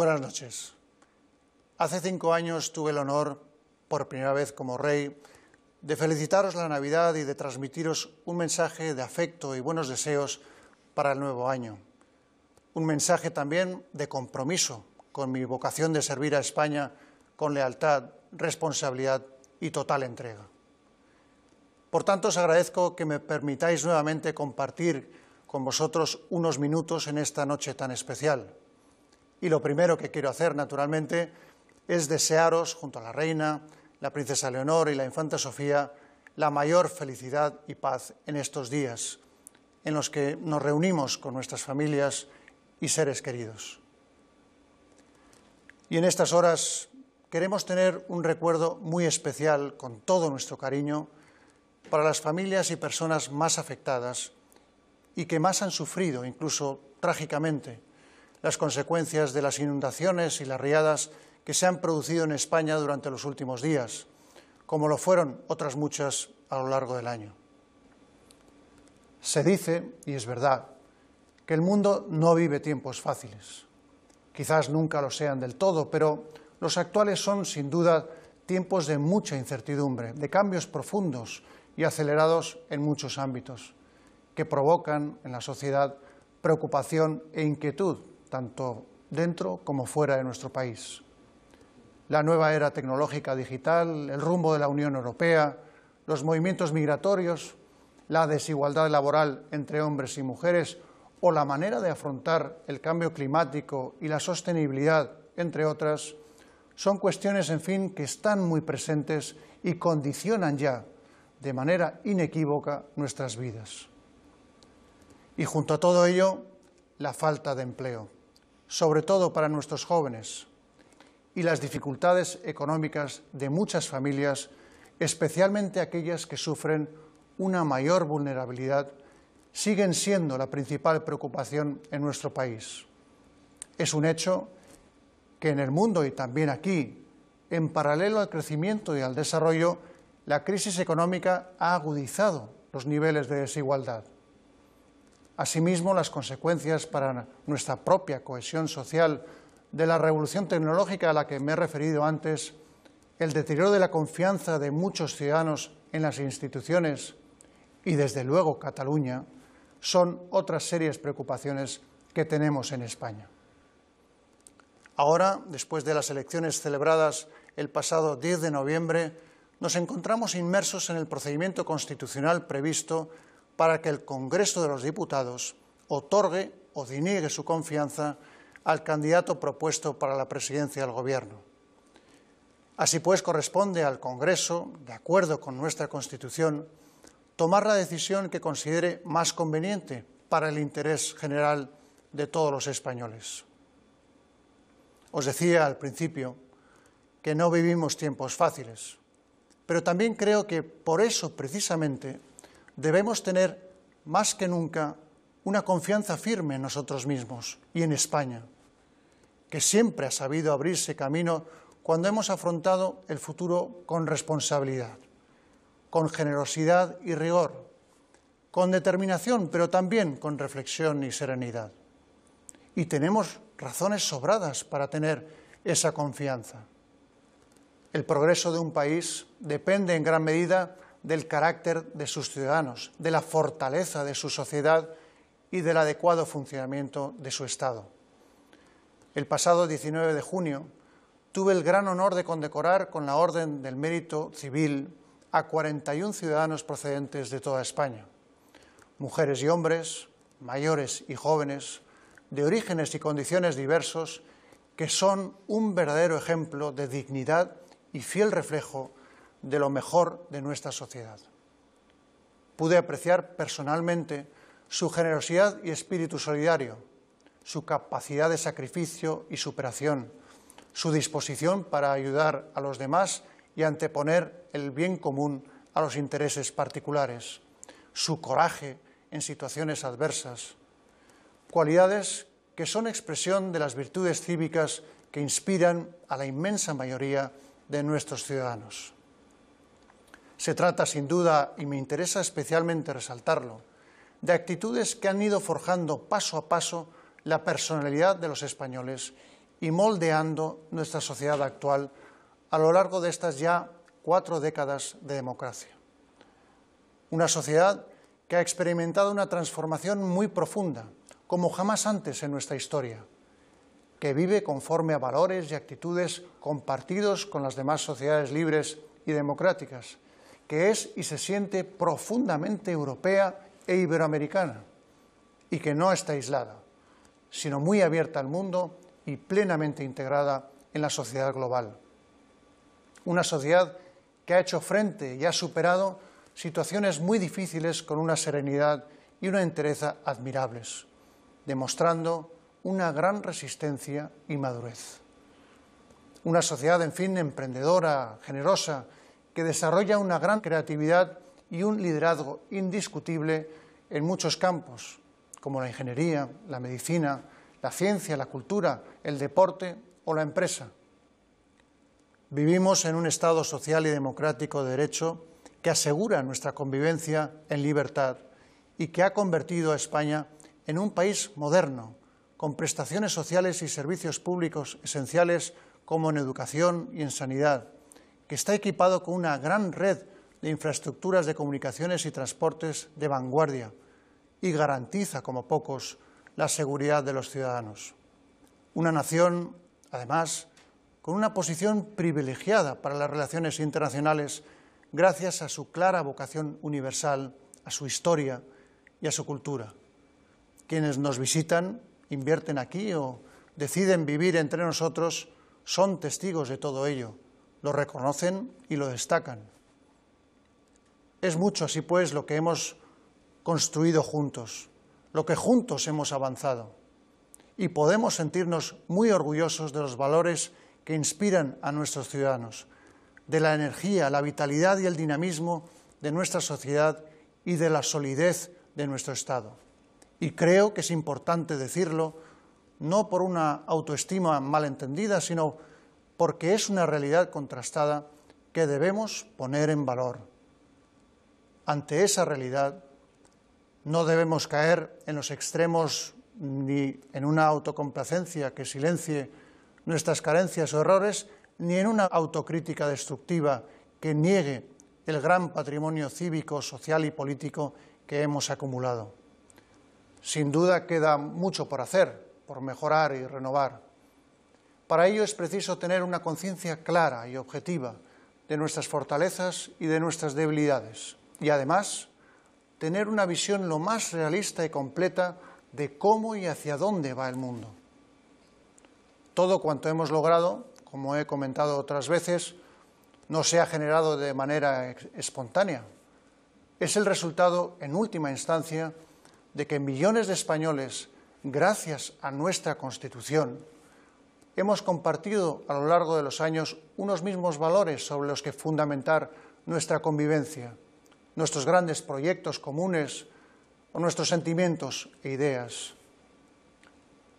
Buenas noches. Hace cinco años tuve el honor, por primera vez como rey, de felicitaros la Navidad y de transmitiros un mensaje de afecto y buenos deseos para el nuevo año. Un mensaje también de compromiso con mi vocación de servir a España con lealtad, responsabilidad y total entrega. Por tanto, os agradezco que me permitáis nuevamente compartir con vosotros unos minutos en esta noche tan especial y lo primero que quiero hacer, naturalmente, es desearos, junto a la reina, la princesa Leonor y la infanta Sofía, la mayor felicidad y paz en estos días en los que nos reunimos con nuestras familias y seres queridos. Y en estas horas queremos tener un recuerdo muy especial, con todo nuestro cariño, para las familias y personas más afectadas y que más han sufrido, incluso trágicamente, las consecuencias de las inundaciones y las riadas que se han producido en España durante los últimos días, como lo fueron otras muchas a lo largo del año. Se dice, y es verdad, que el mundo no vive tiempos fáciles. Quizás nunca lo sean del todo, pero los actuales son, sin duda, tiempos de mucha incertidumbre, de cambios profundos y acelerados en muchos ámbitos, que provocan en la sociedad preocupación e inquietud tanto dentro como fuera de nuestro país. La nueva era tecnológica digital, el rumbo de la Unión Europea, los movimientos migratorios, la desigualdad laboral entre hombres y mujeres o la manera de afrontar el cambio climático y la sostenibilidad, entre otras, son cuestiones, en fin, que están muy presentes y condicionan ya de manera inequívoca nuestras vidas. Y junto a todo ello, la falta de empleo sobre todo para nuestros jóvenes, y las dificultades económicas de muchas familias, especialmente aquellas que sufren una mayor vulnerabilidad, siguen siendo la principal preocupación en nuestro país. Es un hecho que en el mundo y también aquí, en paralelo al crecimiento y al desarrollo, la crisis económica ha agudizado los niveles de desigualdad. Asimismo, las consecuencias para nuestra propia cohesión social de la revolución tecnológica a la que me he referido antes, el deterioro de la confianza de muchos ciudadanos en las instituciones y, desde luego, Cataluña, son otras serias preocupaciones que tenemos en España. Ahora, después de las elecciones celebradas el pasado 10 de noviembre, nos encontramos inmersos en el procedimiento constitucional previsto para que el Congreso de los Diputados otorgue o deniegue su confianza al candidato propuesto para la presidencia del Gobierno. Así pues, corresponde al Congreso, de acuerdo con nuestra Constitución, tomar la decisión que considere más conveniente para el interés general de todos los españoles. Os decía al principio que no vivimos tiempos fáciles, pero también creo que por eso precisamente debemos tener más que nunca una confianza firme en nosotros mismos y en España, que siempre ha sabido abrirse camino cuando hemos afrontado el futuro con responsabilidad, con generosidad y rigor, con determinación, pero también con reflexión y serenidad. Y tenemos razones sobradas para tener esa confianza. El progreso de un país depende en gran medida del carácter de sus ciudadanos, de la fortaleza de su sociedad y del adecuado funcionamiento de su Estado. El pasado 19 de junio tuve el gran honor de condecorar con la Orden del Mérito Civil a 41 ciudadanos procedentes de toda España, mujeres y hombres, mayores y jóvenes, de orígenes y condiciones diversos, que son un verdadero ejemplo de dignidad y fiel reflejo de lo mejor de nuestra sociedad. Pude apreciar personalmente su generosidad y espíritu solidario, su capacidad de sacrificio y superación, su disposición para ayudar a los demás y anteponer el bien común a los intereses particulares, su coraje en situaciones adversas, cualidades que son expresión de las virtudes cívicas que inspiran a la inmensa mayoría de nuestros ciudadanos. Se trata, sin duda, y me interesa especialmente resaltarlo, de actitudes que han ido forjando paso a paso la personalidad de los españoles y moldeando nuestra sociedad actual a lo largo de estas ya cuatro décadas de democracia. Una sociedad que ha experimentado una transformación muy profunda, como jamás antes en nuestra historia, que vive conforme a valores y actitudes compartidos con las demás sociedades libres y democráticas, que es y se siente profundamente europea e iberoamericana y que no está aislada, sino muy abierta al mundo y plenamente integrada en la sociedad global. Una sociedad que ha hecho frente y ha superado situaciones muy difíciles con una serenidad y una entereza admirables, demostrando una gran resistencia y madurez. Una sociedad, en fin, emprendedora, generosa, que desarrolla una gran creatividad y un liderazgo indiscutible en muchos campos, como la ingeniería, la medicina, la ciencia, la cultura, el deporte o la empresa. Vivimos en un Estado social y democrático de derecho que asegura nuestra convivencia en libertad y que ha convertido a España en un país moderno, con prestaciones sociales y servicios públicos esenciales como en educación y en sanidad, que está equipado con una gran red de infraestructuras de comunicaciones y transportes de vanguardia y garantiza, como pocos, la seguridad de los ciudadanos. Una nación, además, con una posición privilegiada para las relaciones internacionales gracias a su clara vocación universal, a su historia y a su cultura. Quienes nos visitan, invierten aquí o deciden vivir entre nosotros son testigos de todo ello lo reconocen y lo destacan. Es mucho, así pues, lo que hemos construido juntos, lo que juntos hemos avanzado. Y podemos sentirnos muy orgullosos de los valores que inspiran a nuestros ciudadanos, de la energía, la vitalidad y el dinamismo de nuestra sociedad y de la solidez de nuestro Estado. Y creo que es importante decirlo, no por una autoestima malentendida, sino porque es una realidad contrastada que debemos poner en valor. Ante esa realidad no debemos caer en los extremos ni en una autocomplacencia que silencie nuestras carencias o errores, ni en una autocrítica destructiva que niegue el gran patrimonio cívico, social y político que hemos acumulado. Sin duda queda mucho por hacer, por mejorar y renovar. Para ello es preciso tener una conciencia clara y objetiva de nuestras fortalezas y de nuestras debilidades. Y además, tener una visión lo más realista y completa de cómo y hacia dónde va el mundo. Todo cuanto hemos logrado, como he comentado otras veces, no se ha generado de manera espontánea. Es el resultado, en última instancia, de que millones de españoles, gracias a nuestra Constitución, hemos compartido a lo largo de los años unos mismos valores sobre los que fundamentar nuestra convivencia, nuestros grandes proyectos comunes o nuestros sentimientos e ideas.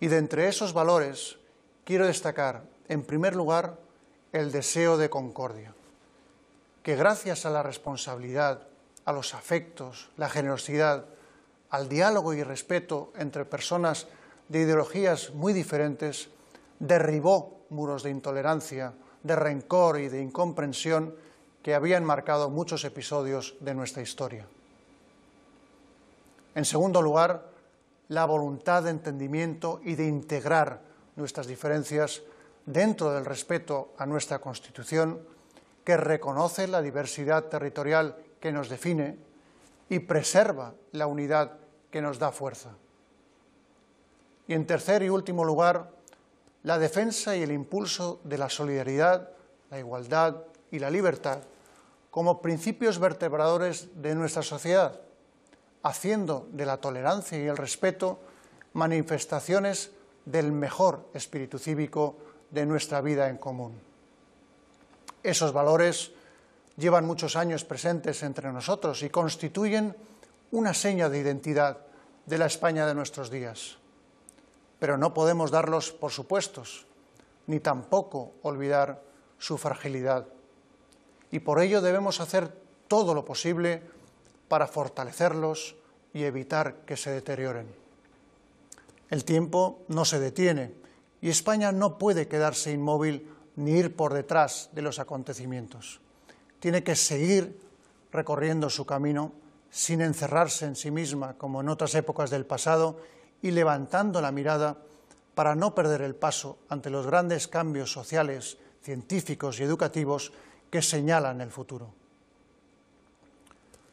Y de entre esos valores quiero destacar, en primer lugar, el deseo de concordia, que gracias a la responsabilidad, a los afectos, la generosidad, al diálogo y respeto entre personas de ideologías muy diferentes, derribó muros de intolerancia, de rencor y de incomprensión que habían marcado muchos episodios de nuestra historia. En segundo lugar, la voluntad de entendimiento y de integrar nuestras diferencias dentro del respeto a nuestra Constitución, que reconoce la diversidad territorial que nos define y preserva la unidad que nos da fuerza. Y en tercer y último lugar, la defensa y el impulso de la solidaridad, la igualdad y la libertad como principios vertebradores de nuestra sociedad, haciendo de la tolerancia y el respeto manifestaciones del mejor espíritu cívico de nuestra vida en común. Esos valores llevan muchos años presentes entre nosotros y constituyen una seña de identidad de la España de nuestros días pero no podemos darlos por supuestos, ni tampoco olvidar su fragilidad. Y por ello debemos hacer todo lo posible para fortalecerlos y evitar que se deterioren. El tiempo no se detiene y España no puede quedarse inmóvil ni ir por detrás de los acontecimientos. Tiene que seguir recorriendo su camino sin encerrarse en sí misma como en otras épocas del pasado y levantando la mirada para no perder el paso ante los grandes cambios sociales, científicos y educativos que señalan el futuro.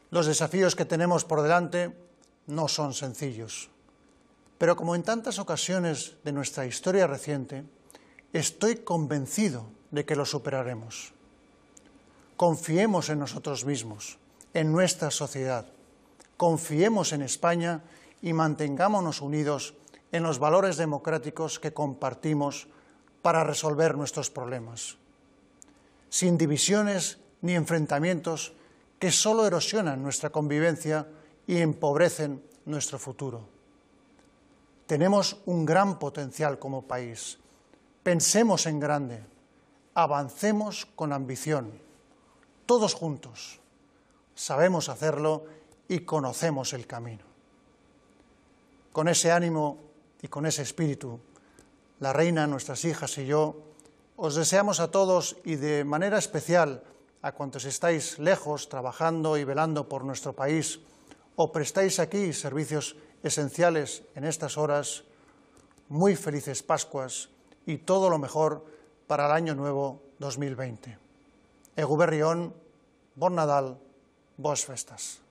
Los desafíos que tenemos por delante no son sencillos, pero como en tantas ocasiones de nuestra historia reciente, estoy convencido de que los superaremos. Confiemos en nosotros mismos, en nuestra sociedad, confiemos en España y mantengámonos unidos en los valores democráticos que compartimos para resolver nuestros problemas, sin divisiones ni enfrentamientos que solo erosionan nuestra convivencia y empobrecen nuestro futuro. Tenemos un gran potencial como país. Pensemos en grande, avancemos con ambición, todos juntos. Sabemos hacerlo y conocemos el camino. Con ese ánimo y con ese espíritu, la reina, nuestras hijas y yo, os deseamos a todos y de manera especial a cuantos estáis lejos trabajando y velando por nuestro país o prestáis aquí servicios esenciales en estas horas, muy felices Pascuas y todo lo mejor para el año nuevo 2020. Eguberrión, bon Nadal, vos festas.